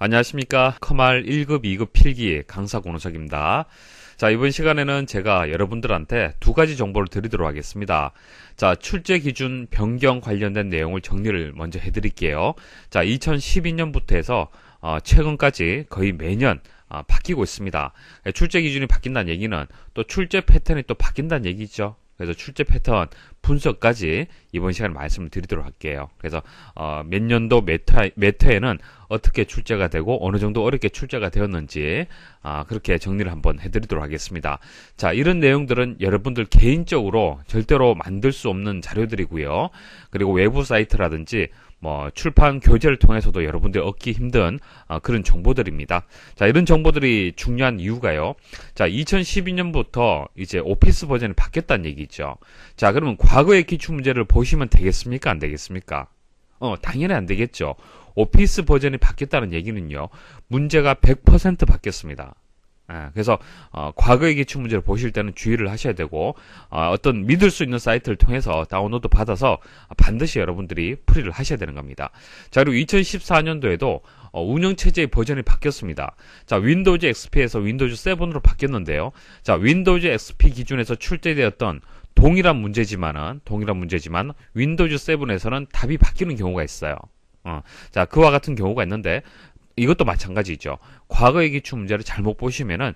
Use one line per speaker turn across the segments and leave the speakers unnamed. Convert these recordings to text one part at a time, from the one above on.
안녕하십니까. 커말 1급, 2급 필기 강사 고노석입니다. 자, 이번 시간에는 제가 여러분들한테 두 가지 정보를 드리도록 하겠습니다. 자, 출제 기준 변경 관련된 내용을 정리를 먼저 해드릴게요. 자, 2012년부터 해서 어, 최근까지 거의 매년 어, 바뀌고 있습니다. 예, 출제 기준이 바뀐다는 얘기는 또 출제 패턴이 또 바뀐다는 얘기죠. 그래서 출제 패턴 분석까지 이번 시간에 말씀을 드리도록 할게요. 그래서 어, 몇 년도 메타, 에는 어떻게 출제가 되고 어느 정도 어렵게 출제가 되었는지 아, 그렇게 정리를 한번 해드리도록 하겠습니다. 자 이런 내용들은 여러분들 개인적으로 절대로 만들 수 없는 자료들이고요. 그리고 외부 사이트라든지 뭐 출판 교재를 통해서도 여러분들 얻기 힘든 어, 그런 정보들입니다. 자, 이런 정보들이 중요한 이유가요. 자, 2012년부터 이제 오피스 버전이 바뀌었다는 얘기죠. 자, 그러면 과거의 기출 문제를 보시면 되겠습니까? 안 되겠습니까? 어, 당연히 안 되겠죠. 오피스 버전이 바뀌었다는 얘기는요. 문제가 100% 바뀌었습니다. 예, 그래서 어, 과거의 기출 문제를 보실 때는 주의를 하셔야 되고 어, 떤 믿을 수 있는 사이트를 통해서 다운로드 받아서 반드시 여러분들이 풀이를 하셔야 되는 겁니다. 자 그리고 2014년도에도 어, 운영체제의 버전이 바뀌었습니다. 자 윈도우즈 XP에서 윈도우즈 7으로 바뀌었는데요. 자 윈도우즈 XP 기준에서 출제되었던 동일한 문제지만은 동일한 문제지만 윈도우즈 7에서는 답이 바뀌는 경우가 있어요. 어, 자 그와 같은 경우가 있는데 이것도 마찬가지죠. 과거의 기출 문제를 잘못 보시면은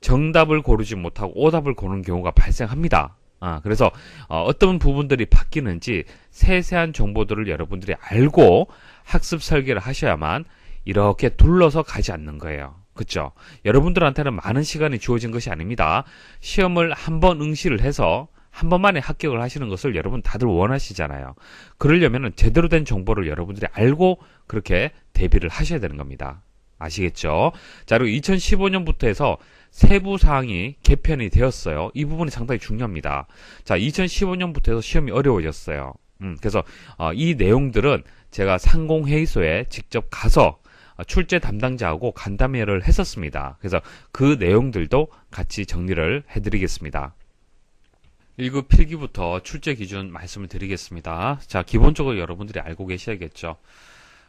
정답을 고르지 못하고 오답을 고르는 경우가 발생합니다. 아, 그래서 어, 떤 부분들이 바뀌는지 세세한 정보들을 여러분들이 알고 학습 설계를 하셔야만 이렇게 둘러서 가지 않는 거예요. 그렇죠? 여러분들한테는 많은 시간이 주어진 것이 아닙니다. 시험을 한번 응시를 해서 한 번만에 합격을 하시는 것을 여러분 다들 원하시잖아요. 그러려면 제대로 된 정보를 여러분들이 알고 그렇게 대비를 하셔야 되는 겁니다. 아시겠죠? 자, 그리고 2015년부터 해서 세부 사항이 개편이 되었어요. 이 부분이 상당히 중요합니다. 자, 2015년부터 해서 시험이 어려워졌어요. 음, 그래서 어, 이 내용들은 제가 상공회의소에 직접 가서 어, 출제 담당자하고 간담회를 했었습니다. 그래서 그 내용들도 같이 정리를 해드리겠습니다. 1급 필기부터 출제 기준 말씀을 드리겠습니다. 자, 기본적으로 여러분들이 알고 계셔야겠죠.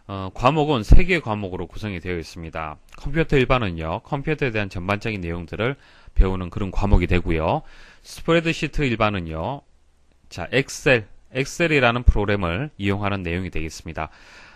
어, 과목은 3개 과목으로 구성이 되어 있습니다. 컴퓨터 일반은요, 컴퓨터에 대한 전반적인 내용들을 배우는 그런 과목이 되고요. 스프레드시트 일반은요, 자, 엑셀, 엑셀이라는 프로그램을 이용하는 내용이 되겠습니다.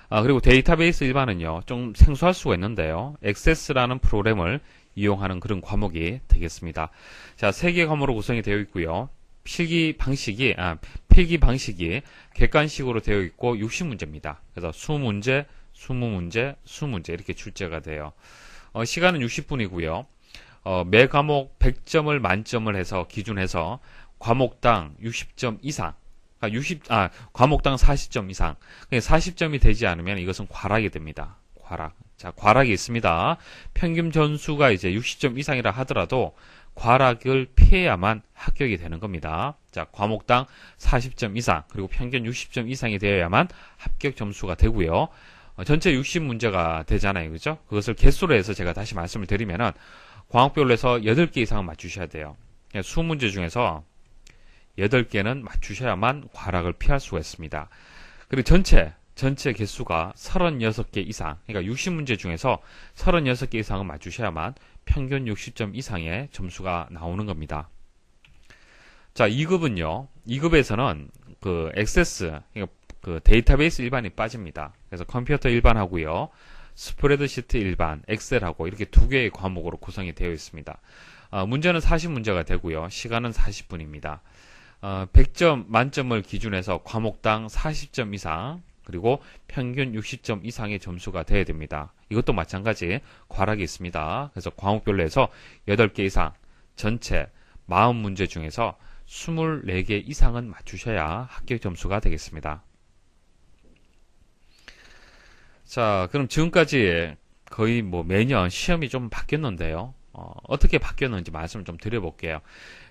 아, 그리고 데이터베이스 일반은요, 좀 생소할 수가 있는데요. 액세스라는 프로그램을 이용하는 그런 과목이 되겠습니다. 자, 3개 과목으로 구성이 되어 있고요. 필기 방식이 아, 필기 방식이 객관식으로 되어 있고 60문제입니다. 그래서 수문제, 수무문제, 수문제 이렇게 출제가 돼요. 어, 시간은 60분이고요. 어, 매 과목 100점을 만점을 해서 기준해서 과목당 60점 이상 그 그러니까 60, 아, 과목당 40점 이상. 40점이 되지 않으면 이것은 과락이 됩니다. 과락. 자, 과락이 있습니다. 평균 점수가 이제 60점 이상이라 하더라도 과락을 피해야만 합격이 되는 겁니다. 자, 과목당 40점 이상, 그리고 평균 60점 이상이 되어야만 합격 점수가 되고요. 어, 전체 60문제가 되잖아요. 그죠? 그것을 개수로 해서 제가 다시 말씀을 드리면은 과목별로 해서 8개 이상은 맞추셔야 돼요. 20문제 그러니까 중에서 8개는 맞추셔야만 과락을 피할 수가 있습니다. 그리고 전체 전체 개수가 36개 이상, 그러니까 60문제 중에서 36개 이상은 맞추셔야만 평균 60점 이상의 점수가 나오는 겁니다. 자, 2급은요. 2급에서는 그 액세스, 그러니까 그 데이터베이스 일반이 빠집니다. 그래서 컴퓨터 일반하고요. 스프레드시트 일반, 엑셀하고 이렇게 두 개의 과목으로 구성이 되어 있습니다. 어, 문제는 40문제가 되고요. 시간은 40분입니다. 어, 100점 만점을 기준해서 과목당 40점 이상 그리고 평균 60점 이상의 점수가 돼야 됩니다. 이것도 마찬가지 과락이 있습니다. 그래서 과목별로 해서 8개 이상 전체 40문제 중에서 24개 이상은 맞추셔야 합격 점수가 되겠습니다. 자, 그럼 지금까지 거의 뭐 매년 시험이 좀 바뀌었는데요. 어, 떻게 바뀌었는지 말씀을 좀 드려볼게요.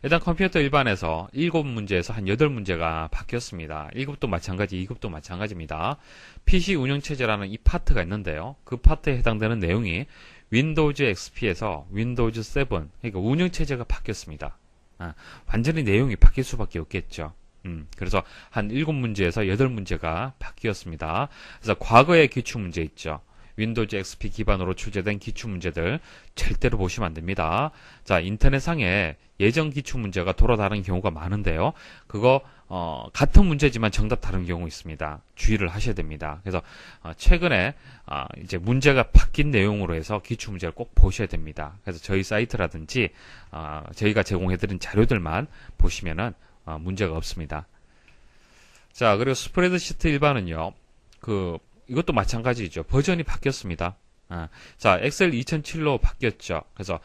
일단 컴퓨터 일반에서 7문제에서 한 8문제가 바뀌었습니다. 1급도 마찬가지, 2급도 마찬가지입니다. PC 운영체제라는 이 파트가 있는데요. 그 파트에 해당되는 내용이 윈도우즈 XP에서 윈도우즈 7, 그러니까 운영체제가 바뀌었습니다. 아, 완전히 내용이 바뀔 수밖에 없겠죠. 음, 그래서 한 7문제에서 8문제가 바뀌었습니다. 그래서 과거의 기출문제 있죠. 윈도우즈 XP 기반으로 출제된 기출 문제들 절대로 보시면 안 됩니다. 자, 인터넷상에 예전 기출 문제가 돌아다른 경우가 많은데요. 그거 어, 같은 문제지만 정답 다른 경우 있습니다. 주의를 하셔야 됩니다. 그래서 어, 최근에 어, 이제 문제가 바뀐 내용으로 해서 기출 문제를 꼭 보셔야 됩니다. 그래서 저희 사이트라든지 어, 저희가 제공해드린 자료들만 보시면은 어, 문제가 없습니다. 자 그리고 스프레드시트 일반은요. 그 이것도 마찬가지죠. 버전이 바뀌었습니다. 예. 자, 엑셀 2007로 바뀌었죠. 그래서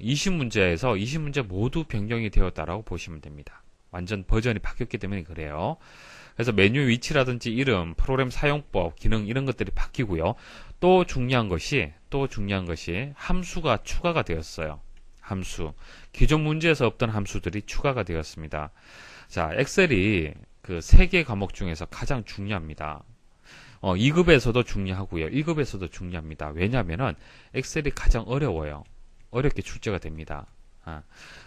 20문제에서 어, 20문제 모두 변경이 되었다라고 보시면 됩니다. 완전 버전이 바뀌었기 때문에 그래요. 그래서 메뉴 위치라든지 이름, 프로그램 사용법, 기능 이런 것들이 바뀌고요. 또 중요한 것이 또 중요한 것이 함수가 추가가 되었어요. 함수. 기존 문제에서 없던 함수들이 추가가 되었습니다. 자, 엑셀이 그 세 개 과목 중에서 가장 중요합니다. 어, 2급에서도 중요하고요. 1급에서도 중요합니다. 왜냐면은 엑셀이 가장 어려워요. 어렵게 출제가 됩니다. 아,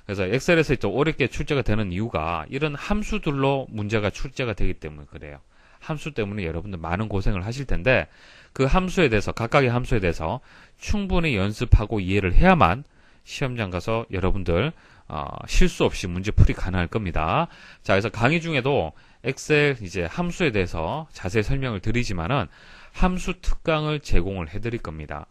그래서 엑셀에서 좀 어렵게 출제가 되는 이유가 이런 함수들로 문제가 출제가 되기 때문에 그래요. 함수 때문에 여러분들 많은 고생을 하실 텐데 그 함수에 대해서 각각의 함수에 대해서 충분히 연습하고 이해를 해야만 시험장 가서 여러분들 어, 실수 없이 문제 풀이 가능할 겁니다. 자, 그래서 강의 중에도 엑셀 이제 함수에 대해서 자세히 설명을 드리지만은 함수 특강을 제공을 해드릴 겁니다.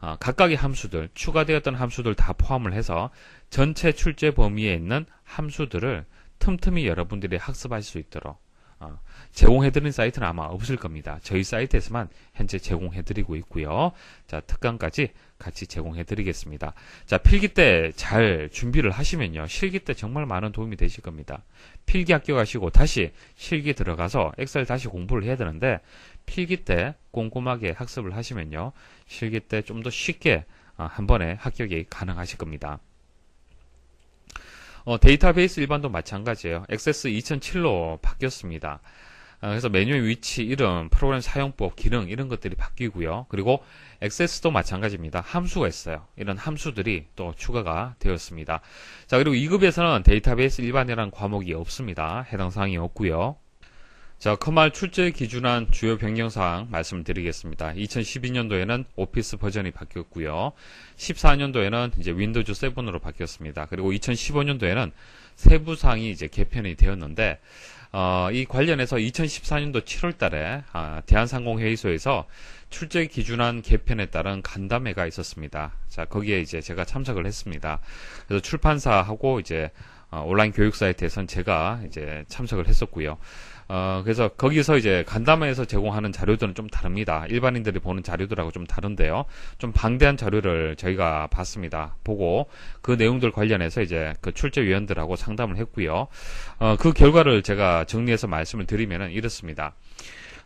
어, 각각의 함수들, 추가되었던 함수들 다 포함을 해서 전체 출제 범위에 있는 함수들을 틈틈이 여러분들이 학습할 수 있도록 어, 제공해드리는 사이트는 아마 없을 겁니다. 저희 사이트에서만 현재 제공해드리고 있고요. 자, 특강까지 같이 제공해드리겠습니다. 자, 필기 때 잘 준비를 하시면요. 실기 때 정말 많은 도움이 되실 겁니다. 필기 합격하시고 다시 실기 들어가서 엑셀 다시 공부를 해야 되는데 필기 때 꼼꼼하게 학습을 하시면요. 실기 때 좀 더 쉽게 어, 한 번에 합격이 가능하실 겁니다. 어, 데이터베이스 일반도 마찬가지예요. 액세스 2007로 바뀌었습니다. 어, 그래서 메뉴의 위치, 이름, 프로그램 사용법, 기능 이런 것들이 바뀌고요. 그리고 액세스도 마찬가지입니다. 함수가 있어요. 이런 함수들이 또 추가가 되었습니다. 자 그리고 2급에서는 데이터베이스 일반이라는 과목이 없습니다. 해당 사항이 없고요. 자, 커말 그 출제 기준한 주요 변경사항 말씀드리겠습니다. 2012년도에는 오피스 버전이 바뀌었고요. 14년도에는 이제 윈도우즈 7으로 바뀌었습니다. 그리고 2015년도에는 세부사항이 이제 개편이 되었는데 어, 이 관련해서 2014년도 7월 달에 아, 대한상공회의소에서 출제 기준안 개편에 따른 간담회가 있었습니다. 자, 거기에 이제 제가 참석을 했습니다. 그래서 출판사하고 이제 어, 온라인 교육 사이트에선 제가 이제 참석을 했었고요. 어, 그래서 거기서 이제 간담회에서 제공하는 자료들은 좀 다릅니다. 일반인들이 보는 자료들하고 좀 다른데요. 좀 방대한 자료를 저희가 봤습니다. 보고 그 내용들 관련해서 이제 그 출제위원들하고 상담을 했고요. 어, 그 결과를 제가 정리해서 말씀을 드리면은 이렇습니다.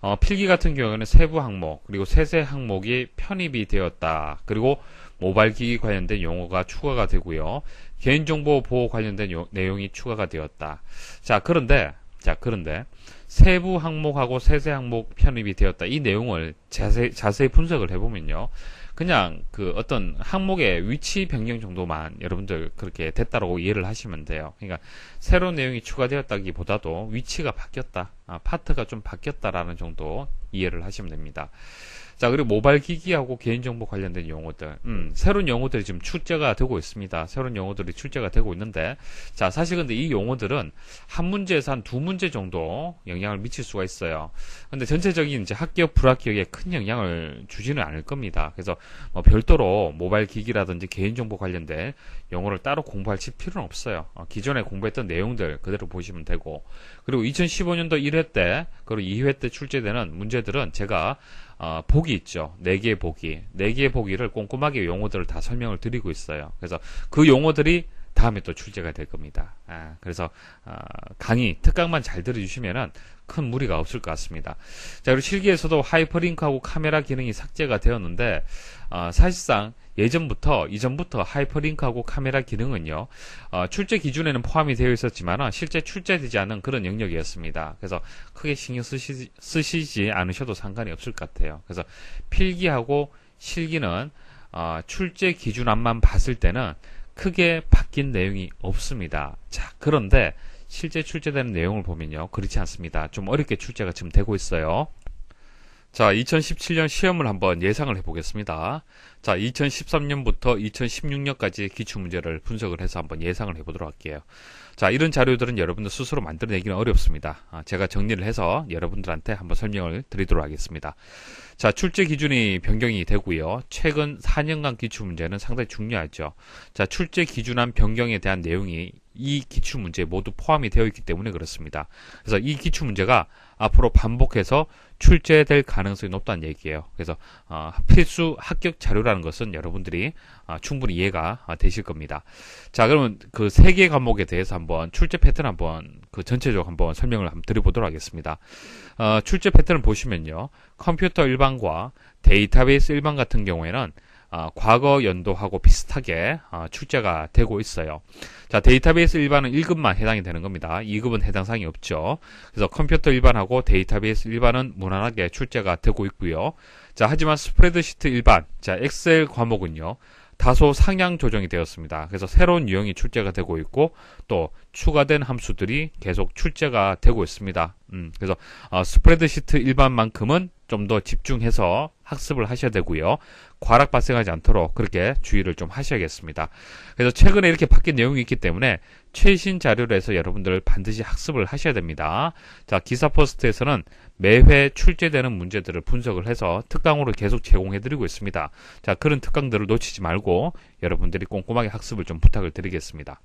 어, 필기 같은 경우에는 세부 항목 그리고 세세 항목이 편입이 되었다. 그리고 모바일 기기 관련된 용어가 추가가 되고요. 개인정보 보호 관련된 요, 내용이 추가가 되었다. 자, 그런데 자, 그런데 세부 항목하고 세세 항목 편입이 되었다. 이 내용을 자세, 자세히 분석을 해보면요. 그냥 그 어떤 항목의 위치 변경 정도만 여러분들 그렇게 됐다라고 이해를 하시면 돼요. 그러니까 새로운 내용이 추가되었다기보다도 위치가 바뀌었다. 아, 파트가 좀 바뀌었다라는 정도 이해를 하시면 됩니다. 자, 그리고 모바일 기기하고 개인정보 관련된 용어들. 음, 새로운 용어들이 지금 출제가 되고 있습니다. 새로운 용어들이 출제가 되고 있는데, 자, 사실 근데 이 용어들은 한 문제에서 한 두 문제 정도 영향을 미칠 수가 있어요. 근데 전체적인 이제 학기불합격에큰 영향을 주지는 않을 겁니다. 그래서 뭐 별도로 모바일 기기라든지 개인정보 관련된 용어를 따로 공부할 필요는 없어요. 어, 기존에 공부했던 내 내용들 그대로 보시면 되고 그리고 2015년도 1회 때 그리고 2회 때 출제되는 문제들은 제가 어, 보기 있죠. 4개의 보기. 4개의 보기를 꼼꼼하게 용어들을 다 설명을 드리고 있어요. 그래서 그 용어들이 다음에 또 출제가 될 겁니다. 아, 그래서 아, 강의 특강만 잘 들어주시면은 큰 무리가 없을 것 같습니다. 자 그리고 실기에서도 하이퍼링크하고 카메라 기능이 삭제가 되었는데 어, 사실상 예전부터 이전부터 하이퍼링크하고 카메라 기능은요 어, 출제 기준에는 포함이 되어 있었지만 실제 출제되지 않은 그런 영역이었습니다. 그래서 크게 신경 쓰시, 쓰시지 않으셔도 상관이 없을 것 같아요. 그래서 필기하고 실기는 어, 출제 기준안만 봤을 때는 크게 바뀐 내용이 없습니다. 자, 그런데 실제 출제되는 내용을 보면요. 그렇지 않습니다. 좀 어렵게 출제가 지금 되고 있어요. 자, 2017년 시험을 한번 예상을 해보겠습니다. 자, 2013년부터 2016년까지 기출문제를 분석을 해서 한번 예상을 해보도록 할게요. 자, 이런 자료들은 여러분들 스스로 만들어내기는 어렵습니다. 아, 제가 정리를 해서 여러분들한테 한번 설명을 드리도록 하겠습니다. 자, 출제 기준이 변경이 되고요. 최근 4년간 기출문제는 상당히 중요하죠. 자, 출제 기준안 변경에 대한 내용이 이 기출 문제 모두 포함이 되어 있기 때문에 그렇습니다. 그래서 이 기출 문제가 앞으로 반복해서 출제될 가능성이 높다는 얘기예요. 그래서 어, 필수 합격 자료라는 것은 여러분들이 어, 충분히 이해가 어, 되실 겁니다. 자, 그러면 그 세개의 과목에 대해서 한번 출제 패턴 한번 그 전체적으로 한번 설명을 한번 드려보도록 하겠습니다. 어, 출제 패턴을 보시면요, 컴퓨터 일반과 데이터베이스 일반 같은 경우에는 어, 과거 연도하고 비슷하게 어, 출제가 되고 있어요. 자, 데이터베이스 일반은 1급만 해당이 되는 겁니다. 2급은 해당 사항이 없죠. 그래서 컴퓨터 일반하고 데이터베이스 일반은 무난하게 출제가 되고 있고요. 자, 하지만 스프레드시트 일반, 자, 엑셀 과목은요. 다소 상향 조정이 되었습니다. 그래서 새로운 유형이 출제가 되고 있고 또 추가된 함수들이 계속 출제가 되고 있습니다. 음, 그래서 어, 스프레드시트 일반만큼은 좀더 집중해서 학습을 하셔야 되고요. 과락 발생하지 않도록 그렇게 주의를 좀 하셔야겠습니다. 그래서 최근에 이렇게 바뀐 내용이 있기 때문에 최신 자료해서 여러분들 반드시 학습을 하셔야 됩니다. 자, 기사 포스트에서는 매회 출제되는 문제들을 분석을 해서 특강으로 계속 제공해드리고 있습니다. 자, 그런 특강들을 놓치지 말고 여러분들이 꼼꼼하게 학습을 좀 부탁을 드리겠습니다.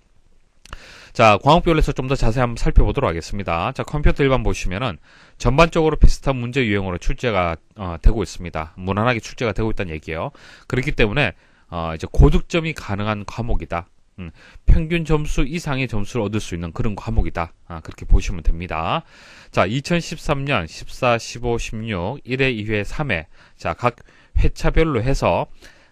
자, 광학별에서 좀 더 자세히 한번 살펴보도록 하겠습니다. 자, 컴퓨터 일반 보시면은 전반적으로 비슷한 문제 유형으로 출제가 어, 되고 있습니다. 무난하게 출제가 되고 있다는 얘기예요. 그렇기 때문에 어, 이제 고득점이 가능한 과목이다. 음, 평균 점수 이상의 점수를 얻을 수 있는 그런 과목이다. 아, 그렇게 보시면 됩니다. 자, 2013년 14, 15, 16, 1회, 2회, 3회. 자, 각 회차별로 해서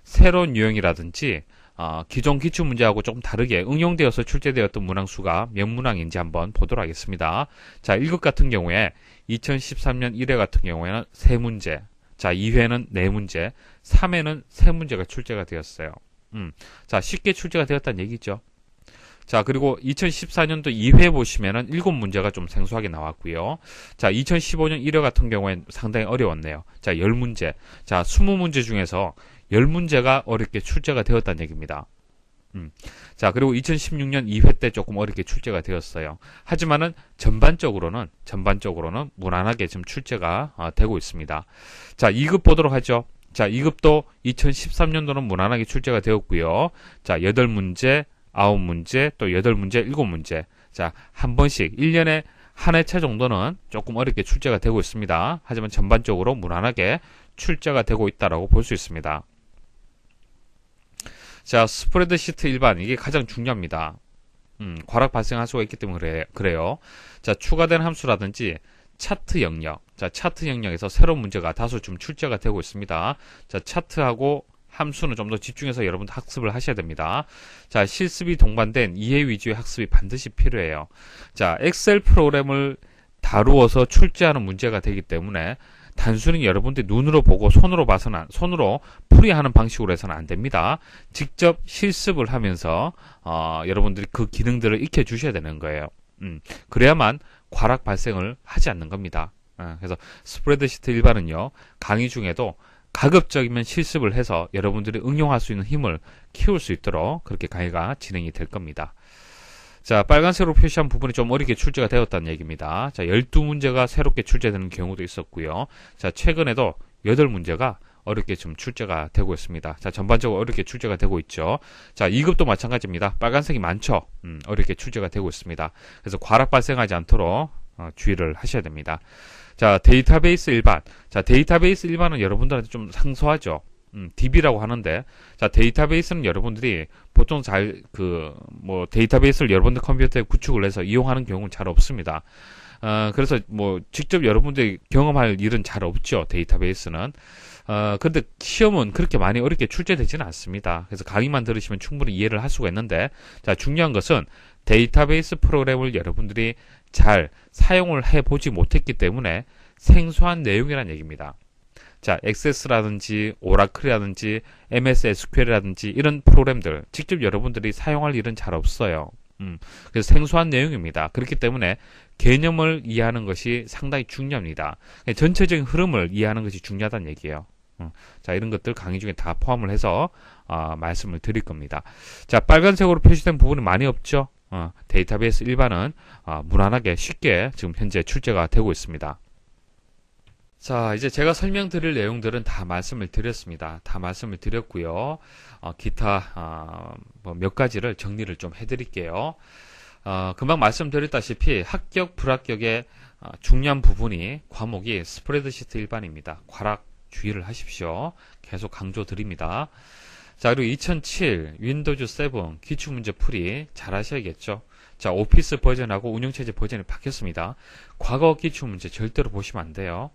새로운 유형이라든지 어, 기존 기출 문제하고 조금 다르게 응용되어서 출제되었던 문항수가 몇 문항인지 한번 보도록 하겠습니다. 자, 1급 같은 경우에 2013년 1회 같은 경우에는 3문제, 자, 2회는 4문제, 3회는 3문제가 출제가 되었어요. 음, 자, 쉽게 출제가 되었다는 얘기죠. 자, 그리고 2014년도 2회 보시면은 7문제가 좀 생소하게 나왔고요. 자, 2015년 1회 같은 경우엔 상당히 어려웠네요. 자, 10문제. 자, 20문제 중에서 열문제가 어렵게 출제가 되었다는 얘기입니다. 음. 자, 그리고 2016년 2회 때 조금 어렵게 출제가 되었어요. 하지만은 전반적으로는, 전반적으로는 무난하게 지금 출제가 어, 되고 있습니다. 자, 2급 보도록 하죠. 자, 2급도 2013년도는 무난하게 출제가 되었고요. 자, 8문제, 9문제, 또 8문제, 7문제. 자, 한 번씩, 1년에 한 회차 정도는 조금 어렵게 출제가 되고 있습니다. 하지만 전반적으로 무난하게 출제가 되고 있다라고 볼 수 있습니다. 자, 스프레드시트 일반 이게 가장 중요합니다. 음, 과락 발생할 수가 있기 때문에 그래, 그래요. 자, 추가된 함수라든지 차트 영역. 자, 차트 영역에서 새로운 문제가 다소 좀 출제가 되고 있습니다. 자, 차트하고 함수는 좀 더 집중해서 여러분도 학습을 하셔야 됩니다. 자, 실습이 동반된 이해 위주의 학습이 반드시 필요해요. 자, 엑셀 프로그램을 다루어서 출제하는 문제가 되기 때문에 단순히 여러분들 눈으로 보고 손으로 봐서는 손으로 풀이하는 방식으로 해서는 안 됩니다. 직접 실습을 하면서 어, 여러분들이 그 기능들을 익혀 주셔야 되는 거예요. 음, 그래야만 과락 발생을 하지 않는 겁니다. 어, 그래서 스프레드시트 일반은요 강의 중에도 가급적이면 실습을 해서 여러분들이 응용할 수 있는 힘을 키울 수 있도록 그렇게 강의가 진행이 될 겁니다. 자, 빨간색으로 표시한 부분이 좀 어렵게 출제가 되었다는 얘기입니다. 자, 12문제가 새롭게 출제되는 경우도 있었고요. 자, 최근에도 8문제가 어렵게 좀 출제가 되고 있습니다. 자, 전반적으로 어렵게 출제가 되고 있죠. 자, 2급도 마찬가지입니다. 빨간색이 많죠. 음, 어렵게 출제가 되고 있습니다. 그래서 과락 발생하지 않도록 어, 주의를 하셔야 됩니다. 자, 데이터베이스 일반. 자, 데이터베이스 일반은 여러분들한테 좀 상소하죠. 음, DB라고 하는데 자 데이터베이스는 여러분들이 보통 잘 그 뭐 데이터베이스를 여러분들 컴퓨터에 구축을 해서 이용하는 경우는 잘 없습니다. 어, 그래서 뭐 직접 여러분들이 경험할 일은 잘 없죠 데이터베이스는. 어, 근데 시험은 그렇게 많이 어렵게 출제되지는 않습니다. 그래서 강의만 들으시면 충분히 이해를 할 수가 있는데 자 중요한 것은 데이터베이스 프로그램을 여러분들이 잘 사용을 해보지 못했기 때문에 생소한 내용이란 얘기입니다. 자, 액세스라든지 오라클이라든지 MS SQL이라든지 이런 프로그램들 직접 여러분들이 사용할 일은 잘 없어요. 음, 그래서 생소한 내용입니다. 그렇기 때문에 개념을 이해하는 것이 상당히 중요합니다. 그러니까 전체적인 흐름을 이해하는 것이 중요하다는 얘기예요. 음, 자, 이런 것들 강의 중에 다 포함을 해서 어, 말씀을 드릴 겁니다. 자, 빨간색으로 표시된 부분이 많이 없죠. 어, 데이터베이스 일반은 어, 무난하게 쉽게 지금 현재 출제가 되고 있습니다. 자, 이제 제가 설명드릴 내용들은 다 말씀을 드렸습니다. 다 말씀을 드렸고요. 어, 기타 어, 뭐몇 가지를 정리를 좀 해드릴게요. 어, 금방 말씀드렸다시피 합격, 불합격의 어, 중요한 부분이 과목이 스프레드시트 일반입니다. 과락 주의를 하십시오. 계속 강조드립니다. 자, 그리고 2007 윈도우즈 7 기출문제 풀이 잘 하셔야겠죠. 자, 오피스 버전하고 운영체제 버전이 바뀌었습니다. 과거 기출문제 절대로 보시면 안 돼요.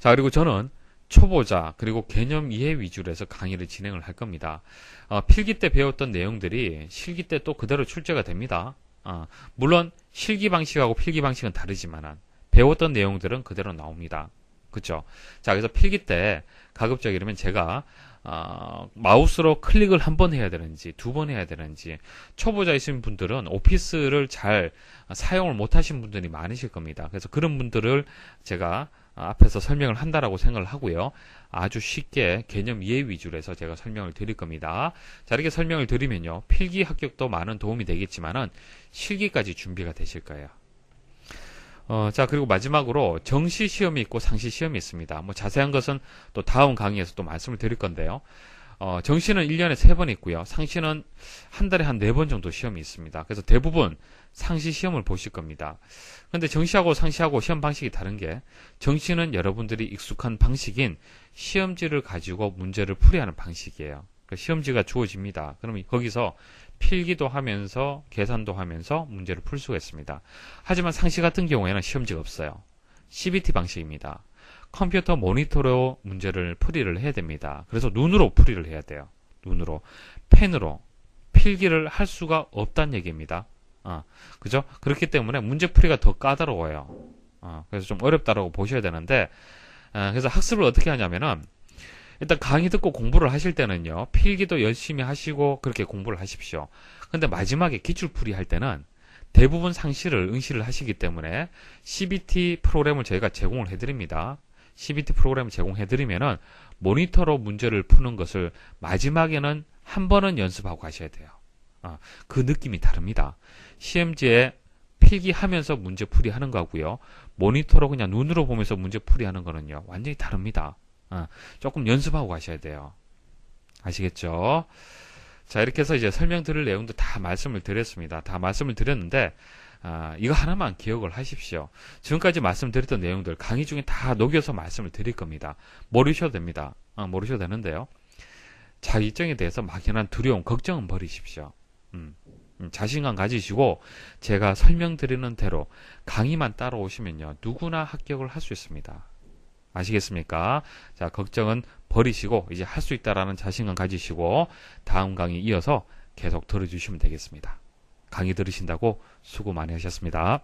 자, 그리고 저는 초보자 그리고 개념 이해 위주로 해서 강의를 진행을 할 겁니다. 어, 필기 때 배웠던 내용들이 실기 때 또 그대로 출제가 됩니다. 어, 물론 실기 방식하고 필기 방식은 다르지만 배웠던 내용들은 그대로 나옵니다. 그쵸? 자, 그래서 필기 때 가급적이면 제가 어, 마우스로 클릭을 한 번 해야 되는지 두 번 해야 되는지 초보자이신 분들은 오피스를 잘 사용을 못하신 분들이 많으실 겁니다. 그래서 그런 분들을 제가 앞에서 설명을 한다라고 생각을 하고요. 아주 쉽게 개념 이해 위주로 해서 제가 설명을 드릴 겁니다. 자, 이렇게 설명을 드리면요. 필기 합격도 많은 도움이 되겠지만은 실기까지 준비가 되실 거예요. 어, 자, 그리고 마지막으로 정시 시험이 있고 상시 시험이 있습니다. 뭐 자세한 것은 또 다음 강의에서 또 말씀을 드릴 건데요. 어, 정시는 1년에 3번 있고요. 상시는 한 달에 한 4번 정도 시험이 있습니다. 그래서 대부분 상시 시험을 보실 겁니다. 그런데 정시하고 상시하고 시험 방식이 다른 게 정시는 여러분들이 익숙한 방식인 시험지를 가지고 문제를 풀이하는 방식이에요. 그러니까 시험지가 주어집니다. 그러면 거기서 필기도 하면서 계산도 하면서 문제를 풀 수가 있습니다. 하지만 상시 같은 경우에는 시험지가 없어요. CBT 방식입니다. 컴퓨터 모니터로 문제를 풀이를 해야 됩니다. 그래서 눈으로 풀이를 해야 돼요. 눈으로 펜으로 필기를 할 수가 없다는 얘기입니다. 어, 그죠? 그렇기 때문에 문제풀이가 더 까다로워요. 어, 그래서 좀 어렵다라고 보셔야 되는데, 어, 그래서 학습을 어떻게 하냐면은, 일단 강의 듣고 공부를 하실 때는요, 필기도 열심히 하시고, 그렇게 공부를 하십시오. 근데 마지막에 기출풀이 할 때는, 대부분 상실을, 응시를 하시기 때문에, CBT 프로그램을 저희가 제공을 해드립니다. CBT 프로그램을 제공해드리면은, 모니터로 문제를 푸는 것을 마지막에는 한 번은 연습하고 가셔야 돼요. 어, 그 느낌이 다릅니다. c m 지에 필기하면서 문제 풀이하는 거고요. 모니터로 그냥 눈으로 보면서 문제 풀이하는 거는요. 완전히 다릅니다. 어, 조금 연습하고 가셔야 돼요. 아시겠죠? 자 이렇게 해서 이제 설명드릴 내용도 다 말씀을 드렸습니다. 다 말씀을 드렸는데 아, 이거 하나만 기억을 하십시오. 지금까지 말씀드렸던 내용들 강의 중에 다 녹여서 말씀을 드릴 겁니다. 모르셔도 됩니다. 아, 모르셔도 되는데요. 자기 정에 대해서 막연한 두려움, 걱정은 버리십시오. 음. 음, 자신감 가지시고 제가 설명드리는 대로 강의만 따라오시면요. 누구나 합격을 할 수 있습니다. 아시겠습니까? 자, 걱정은 버리시고 이제 할 수 있다라는 자신감 가지시고 다음 강의 이어서 계속 들어주시면 되겠습니다. 강의 들으신다고 수고 많이 하셨습니다.